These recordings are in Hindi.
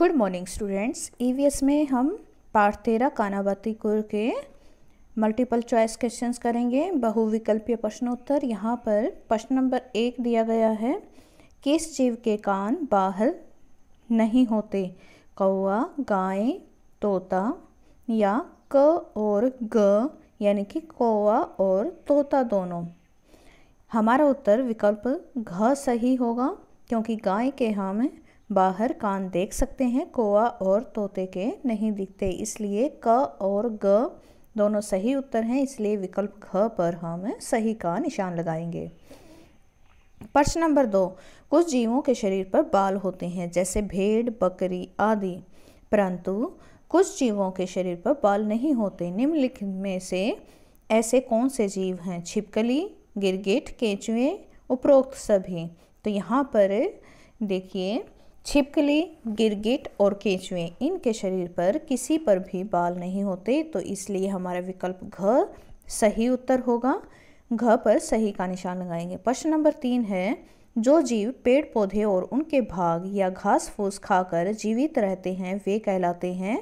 गुड मॉर्निंग स्टूडेंट्स ईवीएस में हम पार्ट तेरह कानाबाती के मल्टीपल चॉइस क्वेश्चंस करेंगे बहुविकल्पीय प्रश्नोत्तर यहाँ पर प्रश्न नंबर एक दिया गया है किस जीव के कान बाहर नहीं होते कौआ गाय तोता या क और ग यानी कि कौआ और तोता दोनों हमारा उत्तर विकल्प घ सही होगा क्योंकि गाय के हम हाँ बाहर कान देख सकते हैं कोआ और तोते के नहीं दिखते इसलिए क और ग दोनों सही उत्तर हैं इसलिए विकल्प घ पर हम सही का निशान लगाएंगे प्रश्न नंबर दो कुछ जीवों के शरीर पर बाल होते हैं जैसे भेड़ बकरी आदि परंतु कुछ जीवों के शरीर पर बाल नहीं होते निम्नलिखित में से ऐसे कौन से जीव हैं छिपकली गिरगिट केचुए उपरोक्त सभी तो यहाँ पर देखिए छिपकली गिरगिट और केंचुए इनके शरीर पर किसी पर भी बाल नहीं होते तो इसलिए हमारा विकल्प घ सही उत्तर होगा घ पर सही का निशान लगाएंगे प्रश्न नंबर तीन है जो जीव पेड़ पौधे और उनके भाग या घास फूस खाकर जीवित रहते हैं वे कहलाते हैं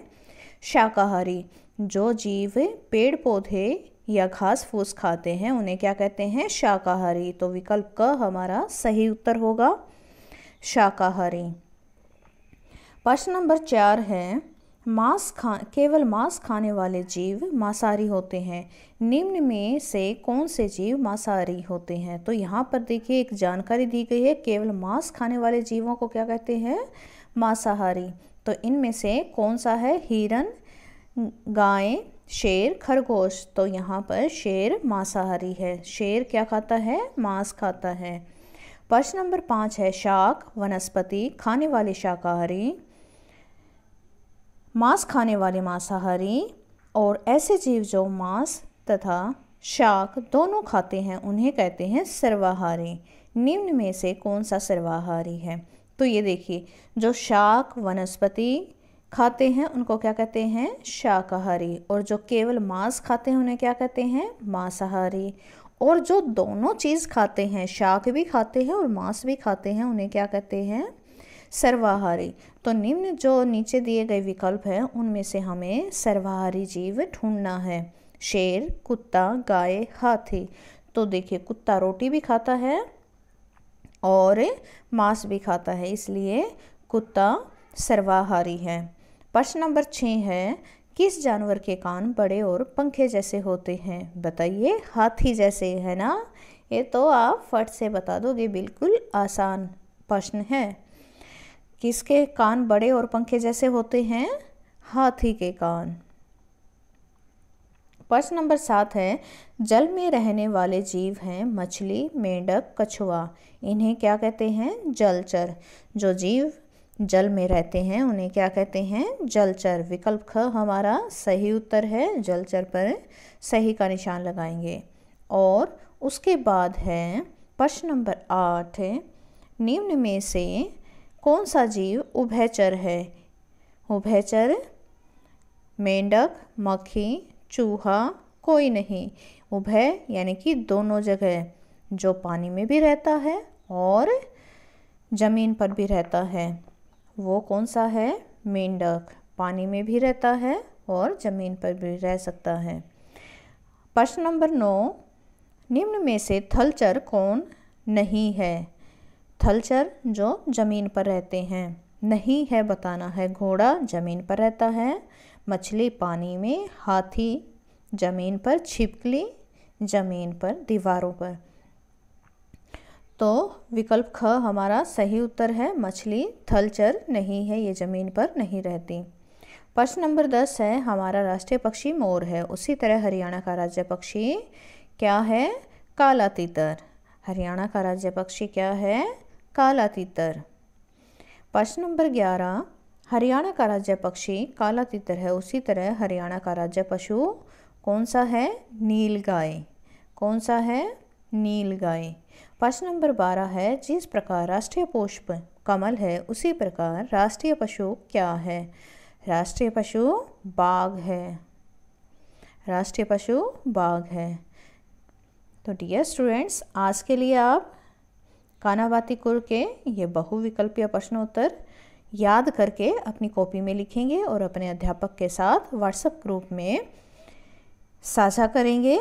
शाकाहारी जो जीव पेड़ पौधे या घास फूस खाते हैं उन्हें क्या कहते हैं शाकाहारी तो विकल्प क हमारा सही उत्तर होगा शाकाहारी प्रश्न नंबर चार है मांस खा केवल मांस खाने वाले जीव मांसाहारी होते हैं निम्न में से कौन से जीव मांसाहारी होते हैं तो यहाँ पर देखिए एक जानकारी दी गई है केवल मांस खाने वाले जीवों को क्या कहते हैं मांसाहारी तो इनमें से कौन सा है हिरन गाय शेर खरगोश तो यहाँ पर शेर मांसाहारी है शेर क्या खाता है मांस खाता है प्रश्न नंबर पाँच है शाक वनस्पति खाने वाले शाकाहारी मांस खाने वाले मांसाहारी और ऐसे जीव जो मांस तथा शाक दोनों खाते हैं उन्हें कहते हैं सर्वाहारी निम्न में से कौन सा सर्वाहारी है तो ये देखिए जो शाक वनस्पति खाते हैं उनको क्या कहते हैं शाकाहारी और जो केवल मांस खाते हैं उन्हें क्या कहते हैं मांसाहारी और जो दोनों चीज़ खाते हैं शाक भी खाते हैं और मांस भी खाते हैं उन्हें क्या कहते हैं सर्वाहारी तो निम्न जो नीचे दिए गए विकल्प हैं उनमें से हमें सर्वाहारी जीव ढूंढना है शेर कुत्ता गाय हाथी तो देखिए कुत्ता रोटी भी खाता है और मांस भी खाता है इसलिए कुत्ता सर्वाहारी है प्रश्न नंबर छः है किस जानवर के कान बड़े और पंखे जैसे होते हैं बताइए हाथी जैसे है ना ये तो आप फट से बता दोगे बिल्कुल आसान प्रश्न है किसके कान बड़े और पंखे जैसे होते हैं हाथी के कान प्रश्न नंबर सात है जल में रहने वाले जीव हैं मछली मेंढक कछुआ इन्हें क्या कहते हैं जलचर जो जीव जल में रहते हैं उन्हें क्या कहते हैं जलचर विकल्प ख हमारा सही उत्तर है जलचर पर सही का निशान लगाएंगे और उसके बाद है प्रश्न नंबर आठ निम्न में से कौन सा जीव उभयचर है उभयचर मेंढक मक्खी चूहा कोई नहीं उभय यानी कि दोनों जगह जो पानी में भी रहता है और ज़मीन पर भी रहता है वो कौन सा है मेंढक पानी में भी रहता है और ज़मीन पर भी रह सकता है प्रश्न नंबर नौ निम्न में से थलचर कौन नहीं है थलचर जो ज़मीन पर रहते हैं नहीं है बताना है घोड़ा ज़मीन पर रहता है मछली पानी में हाथी ज़मीन पर छिपकली ज़मीन पर दीवारों पर तो विकल्प ख हमारा सही उत्तर है मछली थलचर नहीं है ये ज़मीन पर नहीं रहती प्रश्न नंबर दस है हमारा राष्ट्रीय पक्षी मोर है उसी तरह हरियाणा का राज्य पक्षी क्या है काला तीतर हरियाणा का राज्य पक्षी क्या है काला प्रश्न नंबर ग्यारह हरियाणा का राज्य पक्षी काला है उसी तरह हरियाणा का राज्य पशु कौन सा है नील गाय कौन सा है नील गाय प्रश्न नंबर बारह है जिस प्रकार राष्ट्रीय पुष्प कमल है उसी प्रकार राष्ट्रीय पशु क्या है राष्ट्रीय पशु बाघ है राष्ट्रीय पशु बाघ है तो डियर स्टूडेंट्स आज के लिए आप कानावाती कुर के ये बहुविकल्पीय प्रश्नोत्तर याद करके अपनी कॉपी में लिखेंगे और अपने अध्यापक के साथ व्हाट्सएप ग्रुप में साझा करेंगे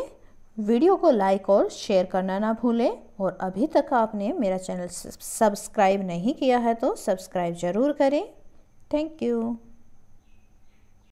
वीडियो को लाइक और शेयर करना ना भूलें और अभी तक आपने मेरा चैनल सब्सक्राइब नहीं किया है तो सब्सक्राइब ज़रूर करें थैंक यू